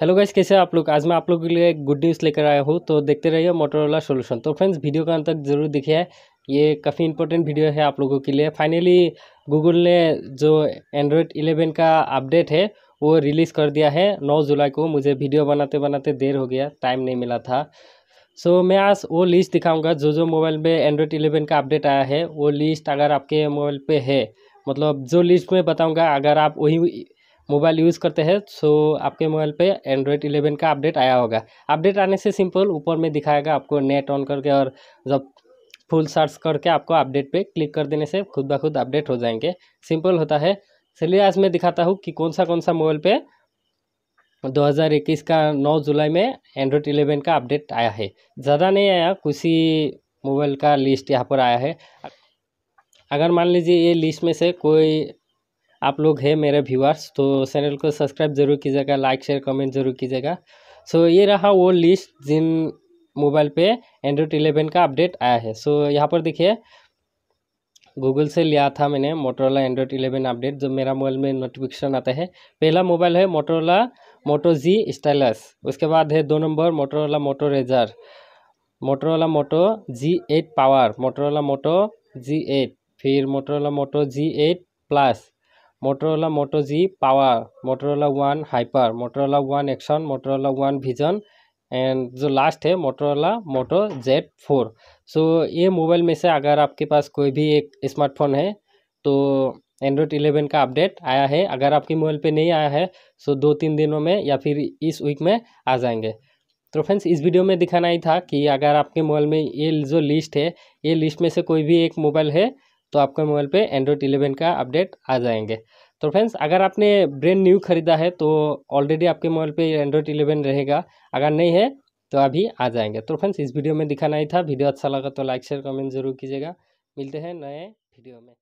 hello guys कैसे आप लोग आज मैं आप लोगों के लिए गुड न्यूज़ लेकर आया हूँ तो देखते रहिए मोटरोला सोल्यूशन तो फ्रेंड्स वीडियो का अंत तक जरूर देखिए ये काफ़ी इंपॉर्टेंट वीडियो है आप लोगों के लिए फाइनली गूगल ने जो एंड्रॉयड 11 का अपडेट है वो रिलीज़ कर दिया है नौ जुलाई को मुझे वीडियो बनाते बनाते देर हो गया टाइम नहीं मिला था सो so, मैं आज वो लिस्ट दिखाऊँगा जो जो मोबाइल में एंड्रॉयड इलेवन का अपडेट आया है वो लिस्ट अगर आपके मोबाइल पर है मतलब जो लिस्ट में बताऊँगा अगर आप वही मोबाइल यूज़ करते हैं सो आपके मोबाइल पे एंड्रॉयड 11 का अपडेट आया होगा अपडेट आने से सिंपल ऊपर में दिखाएगा आपको नेट ऑन करके और जब फुल सर्च करके आपको अपडेट पे क्लिक कर देने से खुद ब खुद अपडेट हो जाएंगे सिंपल होता है चलिए आज मैं दिखाता हूँ कि कौन सा कौन सा मोबाइल पे 2021 का 9 जुलाई में एंड्रॉयड इलेवन का अपडेट आया है ज़्यादा नहीं आया कुछ ही मोबाइल का लिस्ट यहाँ पर आया है अगर मान लीजिए ये लिस्ट में से कोई आप लोग हैं मेरे व्यूअर्स तो चैनल को सब्सक्राइब ज़रूर कीजिएगा लाइक शेयर कमेंट ज़रूर कीजिएगा सो ये रहा वो लिस्ट जिन मोबाइल पे एंड्रॉयड इलेवन का अपडेट आया है सो यहाँ पर देखिए गूगल से लिया था मैंने मोटरोला एंड्रॉयड इलेवन अपडेट जो मेरा मोबाइल में नोटिफिकेशन आता है पहला मोबाइल है मोटरोला मोटो जी स्टाइलस उसके बाद है दो number Motorola Moto Razr Motorola Moto G eight power Motorola Moto G eight फिर Motorola Moto G eight plus Motorola Moto G power Motorola one hyper Motorola one action Motorola one vision and जो last है Motorola Moto Z four so ये mobile में से अगर आपके पास कोई भी एक स्मार्टफोन है तो एंड्रॉयड इलेवन का अपडेट आया है अगर आपके मोबाइल पे नहीं आया है सो दो तीन दिनों में या फिर इस वीक में आ जाएंगे तो फ्रेंड्स इस वीडियो में दिखाना ही था कि अगर आपके मोबाइल में ये जो लिस्ट है ये लिस्ट में से कोई भी एक मोबाइल है तो आपके मोबाइल पे एंड्रॉयड इलेवन का अपडेट आ जाएंगे तो फ्रेंड्स अगर आपने ब्रेंड न्यू खरीदा है तो ऑलरेडी आपके मोबाइल पे एंड्रॉयड इलेवन रहेगा अगर नहीं है तो अभी आ जाएंगे तो फ्रेंड्स इस वीडियो में दिखाना ही था वीडियो अच्छा लगा तो लाइक शेयर कमेंट जरूर कीजिएगा मिलते हैं नए वीडियो में